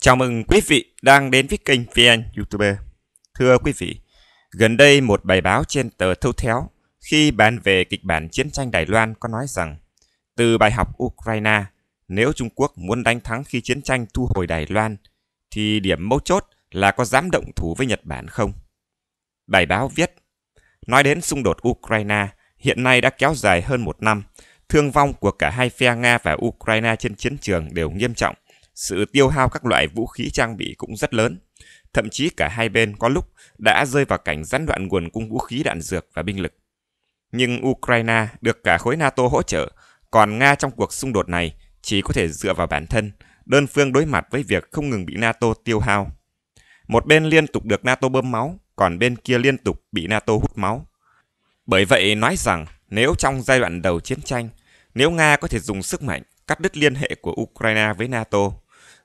Chào mừng quý vị đang đến với kênh VN YouTube. Thưa quý vị, gần đây một bài báo trên tờ Thâu Théo khi bàn về kịch bản chiến tranh Đài Loan có nói rằng từ bài học Ukraine, nếu Trung Quốc muốn đánh thắng khi chiến tranh thu hồi Đài Loan, thì điểm mấu chốt là có dám động thủ với Nhật Bản không? Bài báo viết, nói đến xung đột Ukraine hiện nay đã kéo dài hơn một năm, thương vong của cả hai phe Nga và Ukraine trên chiến trường đều nghiêm trọng – sự tiêu hao các loại vũ khí trang bị cũng rất lớn. Thậm chí cả hai bên có lúc đã rơi vào cảnh gián đoạn nguồn cung vũ khí đạn dược và binh lực. Nhưng Ukraine được cả khối NATO hỗ trợ, còn Nga trong cuộc xung đột này chỉ có thể dựa vào bản thân, đơn phương đối mặt với việc không ngừng bị NATO tiêu hao. Một bên liên tục được NATO bơm máu, còn bên kia liên tục bị NATO hút máu. Bởi vậy nói rằng nếu trong giai đoạn đầu chiến tranh, nếu Nga có thể dùng sức mạnh cắt đứt liên hệ của Ukraine với NATO,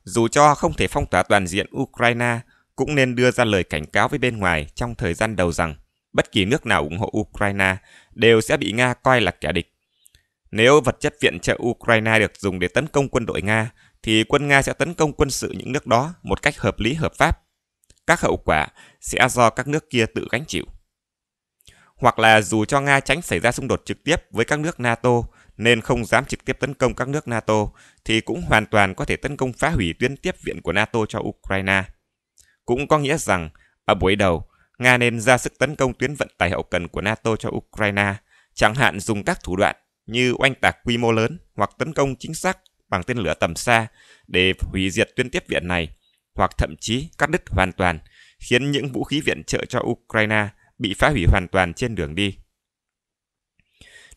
dù cho không thể phong tỏa toàn diện Ukraine, cũng nên đưa ra lời cảnh cáo với bên ngoài trong thời gian đầu rằng bất kỳ nước nào ủng hộ Ukraine đều sẽ bị Nga coi là kẻ địch. Nếu vật chất viện trợ Ukraine được dùng để tấn công quân đội Nga, thì quân Nga sẽ tấn công quân sự những nước đó một cách hợp lý hợp pháp. Các hậu quả sẽ do các nước kia tự gánh chịu hoặc là dù cho Nga tránh xảy ra xung đột trực tiếp với các nước NATO nên không dám trực tiếp tấn công các nước NATO thì cũng hoàn toàn có thể tấn công phá hủy tuyến tiếp viện của NATO cho Ukraine. Cũng có nghĩa rằng, ở buổi đầu, Nga nên ra sức tấn công tuyến vận tải hậu cần của NATO cho Ukraine, chẳng hạn dùng các thủ đoạn như oanh tạc quy mô lớn hoặc tấn công chính xác bằng tên lửa tầm xa để hủy diệt tuyến tiếp viện này, hoặc thậm chí cắt đứt hoàn toàn, khiến những vũ khí viện trợ cho Ukraine – bị phá hủy hoàn toàn trên đường đi.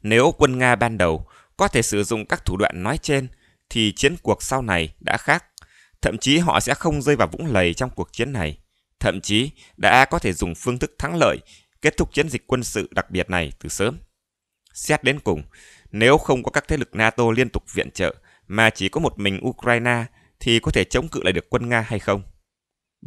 Nếu quân Nga ban đầu có thể sử dụng các thủ đoạn nói trên, thì chiến cuộc sau này đã khác. Thậm chí họ sẽ không rơi vào vũng lầy trong cuộc chiến này. Thậm chí đã có thể dùng phương thức thắng lợi kết thúc chiến dịch quân sự đặc biệt này từ sớm. Xét đến cùng, nếu không có các thế lực NATO liên tục viện trợ mà chỉ có một mình Ukraine thì có thể chống cự lại được quân Nga hay không?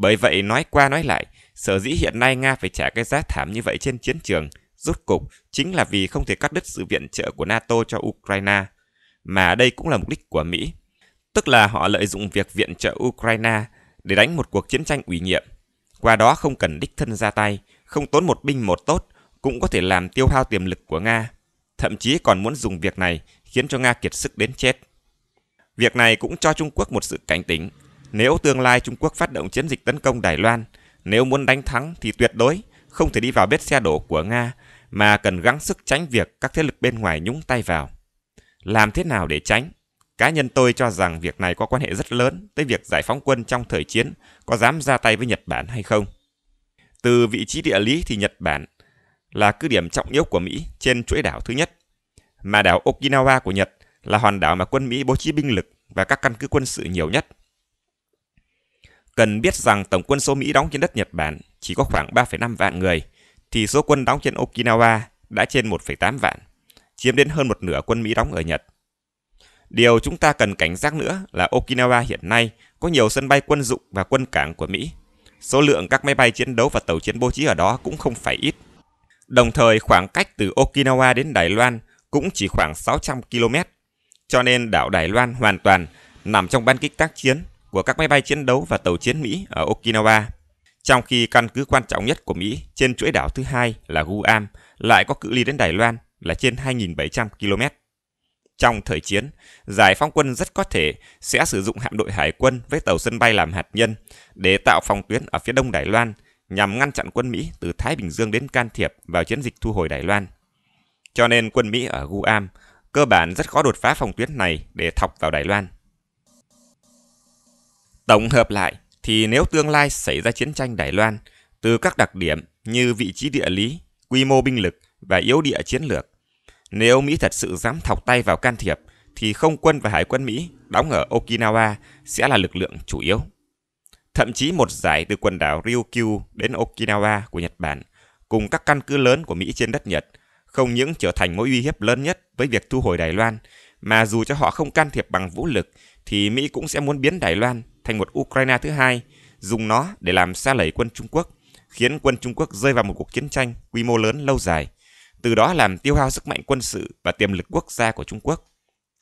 Bởi vậy nói qua nói lại, sở dĩ hiện nay Nga phải trả cái giá thảm như vậy trên chiến trường, rút cục chính là vì không thể cắt đứt sự viện trợ của NATO cho Ukraine. Mà đây cũng là mục đích của Mỹ. Tức là họ lợi dụng việc viện trợ Ukraine để đánh một cuộc chiến tranh ủy nhiệm. Qua đó không cần đích thân ra tay, không tốn một binh một tốt, cũng có thể làm tiêu hao tiềm lực của Nga. Thậm chí còn muốn dùng việc này khiến cho Nga kiệt sức đến chết. Việc này cũng cho Trung Quốc một sự cảnh tỉnh nếu tương lai Trung Quốc phát động chiến dịch tấn công Đài Loan, nếu muốn đánh thắng thì tuyệt đối không thể đi vào vết xe đổ của Nga mà cần gắng sức tránh việc các thế lực bên ngoài nhúng tay vào. Làm thế nào để tránh? Cá nhân tôi cho rằng việc này có quan hệ rất lớn tới việc giải phóng quân trong thời chiến có dám ra tay với Nhật Bản hay không. Từ vị trí địa lý thì Nhật Bản là cứ điểm trọng yếu của Mỹ trên chuỗi đảo thứ nhất, mà đảo Okinawa của Nhật là hòn đảo mà quân Mỹ bố trí binh lực và các căn cứ quân sự nhiều nhất – Cần biết rằng tổng quân số Mỹ đóng trên đất Nhật Bản chỉ có khoảng 3,5 vạn người, thì số quân đóng trên Okinawa đã trên 1,8 vạn, chiếm đến hơn một nửa quân Mỹ đóng ở Nhật. Điều chúng ta cần cảnh giác nữa là Okinawa hiện nay có nhiều sân bay quân dụng và quân cảng của Mỹ. Số lượng các máy bay chiến đấu và tàu chiến bố trí ở đó cũng không phải ít. Đồng thời khoảng cách từ Okinawa đến Đài Loan cũng chỉ khoảng 600 km, cho nên đảo Đài Loan hoàn toàn nằm trong ban kích tác chiến của các máy bay chiến đấu và tàu chiến Mỹ ở Okinawa, trong khi căn cứ quan trọng nhất của Mỹ trên chuỗi đảo thứ hai là Guam lại có cự ly đến Đài Loan là trên 2.700 km. Trong thời chiến, giải phóng quân rất có thể sẽ sử dụng hạm đội hải quân với tàu sân bay làm hạt nhân để tạo phòng tuyến ở phía đông Đài Loan nhằm ngăn chặn quân Mỹ từ Thái Bình Dương đến can thiệp vào chiến dịch thu hồi Đài Loan. Cho nên quân Mỹ ở Guam cơ bản rất khó đột phá phòng tuyến này để thọc vào Đài Loan. Tổng hợp lại thì nếu tương lai xảy ra chiến tranh Đài Loan từ các đặc điểm như vị trí địa lý, quy mô binh lực và yếu địa chiến lược, nếu Mỹ thật sự dám thọc tay vào can thiệp thì không quân và hải quân Mỹ đóng ở Okinawa sẽ là lực lượng chủ yếu. Thậm chí một giải từ quần đảo Ryukyu đến Okinawa của Nhật Bản cùng các căn cứ lớn của Mỹ trên đất Nhật không những trở thành mối uy hiếp lớn nhất với việc thu hồi Đài Loan, mà dù cho họ không can thiệp bằng vũ lực thì Mỹ cũng sẽ muốn biến Đài Loan thành một Ukraine thứ hai, dùng nó để làm xa lẩy quân Trung Quốc, khiến quân Trung Quốc rơi vào một cuộc chiến tranh quy mô lớn lâu dài, từ đó làm tiêu hao sức mạnh quân sự và tiềm lực quốc gia của Trung Quốc,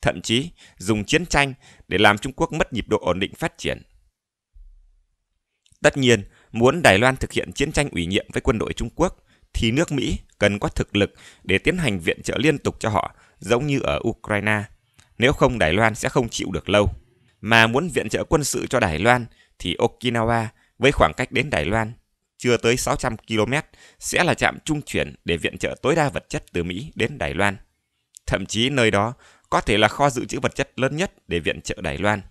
thậm chí dùng chiến tranh để làm Trung Quốc mất nhịp độ ổn định phát triển. Tất nhiên, muốn Đài Loan thực hiện chiến tranh ủy nhiệm với quân đội Trung Quốc thì nước Mỹ cần có thực lực để tiến hành viện trợ liên tục cho họ giống như ở Ukraine. Nếu không Đài Loan sẽ không chịu được lâu mà muốn viện trợ quân sự cho Đài Loan thì Okinawa với khoảng cách đến Đài Loan chưa tới 600 km sẽ là trạm trung chuyển để viện trợ tối đa vật chất từ Mỹ đến Đài Loan. Thậm chí nơi đó có thể là kho dự trữ vật chất lớn nhất để viện trợ Đài Loan.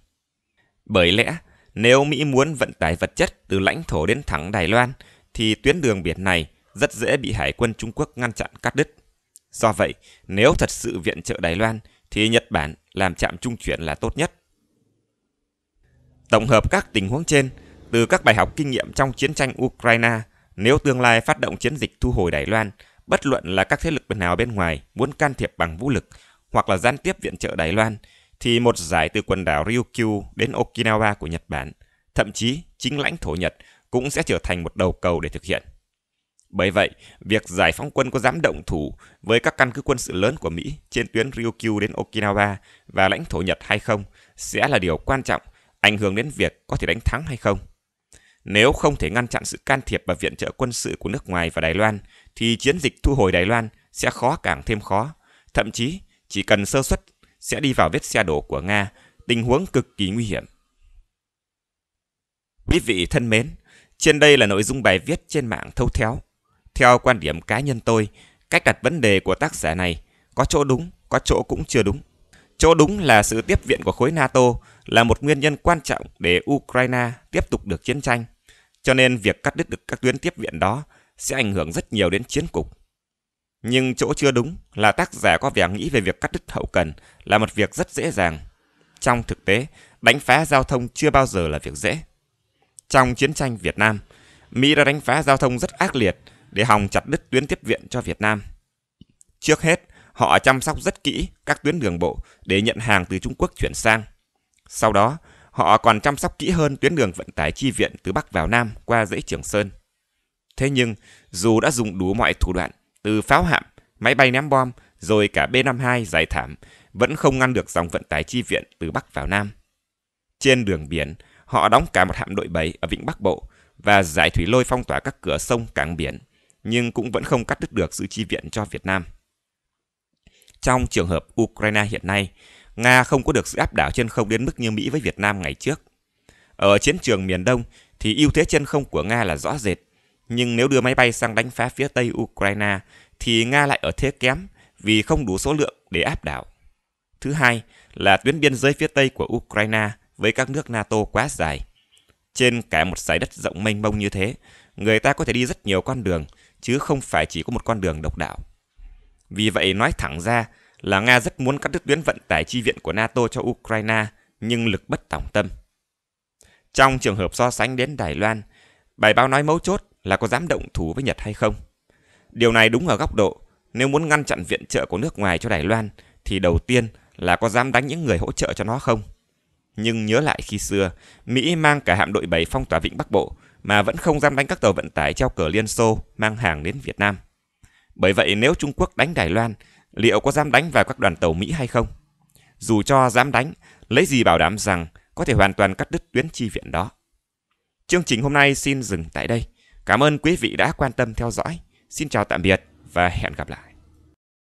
Bởi lẽ, nếu Mỹ muốn vận tải vật chất từ lãnh thổ đến thẳng Đài Loan thì tuyến đường biển này rất dễ bị Hải quân Trung Quốc ngăn chặn cắt đứt. Do vậy, nếu thật sự viện trợ Đài Loan thì Nhật Bản làm trạm trung chuyển là tốt nhất. Tổng hợp các tình huống trên, từ các bài học kinh nghiệm trong chiến tranh Ukraine, nếu tương lai phát động chiến dịch thu hồi Đài Loan, bất luận là các thế lực bên nào bên ngoài muốn can thiệp bằng vũ lực hoặc là gián tiếp viện trợ Đài Loan, thì một giải từ quần đảo Ryukyu đến Okinawa của Nhật Bản, thậm chí chính lãnh thổ Nhật cũng sẽ trở thành một đầu cầu để thực hiện. Bởi vậy, việc giải phóng quân có dám động thủ với các căn cứ quân sự lớn của Mỹ trên tuyến Ryukyu đến Okinawa và lãnh thổ Nhật hay không sẽ là điều quan trọng ảnh hưởng đến việc có thể đánh thắng hay không. Nếu không thể ngăn chặn sự can thiệp và viện trợ quân sự của nước ngoài và Đài Loan, thì chiến dịch thu hồi Đài Loan sẽ khó càng thêm khó. Thậm chí, chỉ cần sơ xuất sẽ đi vào vết xe đổ của Nga, tình huống cực kỳ nguy hiểm. Quý vị thân mến, trên đây là nội dung bài viết trên mạng thâu théo. Theo quan điểm cá nhân tôi, cách đặt vấn đề của tác giả này có chỗ đúng, có chỗ cũng chưa đúng. Chỗ đúng là sự tiếp viện của khối NATO là một nguyên nhân quan trọng để Ukraine tiếp tục được chiến tranh, cho nên việc cắt đứt được các tuyến tiếp viện đó sẽ ảnh hưởng rất nhiều đến chiến cục. Nhưng chỗ chưa đúng là tác giả có vẻ nghĩ về việc cắt đứt hậu cần là một việc rất dễ dàng. Trong thực tế, đánh phá giao thông chưa bao giờ là việc dễ. Trong chiến tranh Việt Nam, Mỹ đã đánh phá giao thông rất ác liệt để hòng chặt đứt tuyến tiếp viện cho Việt Nam. Trước hết Họ chăm sóc rất kỹ các tuyến đường bộ để nhận hàng từ Trung Quốc chuyển sang. Sau đó, họ còn chăm sóc kỹ hơn tuyến đường vận tải chi viện từ Bắc vào Nam qua dãy Trường Sơn. Thế nhưng, dù đã dùng đủ mọi thủ đoạn, từ pháo hạm, máy bay ném bom, rồi cả B-52 giải thảm, vẫn không ngăn được dòng vận tải chi viện từ Bắc vào Nam. Trên đường biển, họ đóng cả một hạm đội 7 ở Vịnh Bắc Bộ và giải thủy lôi phong tỏa các cửa sông cảng biển, nhưng cũng vẫn không cắt đứt được sự chi viện cho Việt Nam trong trường hợp Ukraine hiện nay, Nga không có được sự áp đảo trên không đến mức như Mỹ với Việt Nam ngày trước. Ở chiến trường miền Đông thì ưu thế trên không của Nga là rõ rệt, nhưng nếu đưa máy bay sang đánh phá phía Tây Ukraine thì Nga lại ở thế kém vì không đủ số lượng để áp đảo. Thứ hai là tuyến biên giới phía Tây của Ukraine với các nước NATO quá dài. Trên cả một giải đất rộng mênh mông như thế, người ta có thể đi rất nhiều con đường, chứ không phải chỉ có một con đường độc đạo. Vì vậy nói thẳng ra là Nga rất muốn cắt đứt tuyến vận tải chi viện của NATO cho Ukraine, nhưng lực bất tòng tâm. Trong trường hợp so sánh đến Đài Loan, bài báo nói mấu chốt là có dám động thủ với Nhật hay không. Điều này đúng ở góc độ, nếu muốn ngăn chặn viện trợ của nước ngoài cho Đài Loan thì đầu tiên là có dám đánh những người hỗ trợ cho nó không. Nhưng nhớ lại khi xưa, Mỹ mang cả hạm đội 7 phong tỏa vịnh Bắc Bộ mà vẫn không dám đánh các tàu vận tải treo cờ Liên Xô mang hàng đến Việt Nam. Bởi vậy nếu Trung Quốc đánh Đài Loan, liệu có dám đánh vào các đoàn tàu Mỹ hay không? Dù cho dám đánh, lấy gì bảo đảm rằng có thể hoàn toàn cắt đứt tuyến chi viện đó. Chương trình hôm nay xin dừng tại đây. Cảm ơn quý vị đã quan tâm theo dõi. Xin chào tạm biệt và hẹn gặp lại.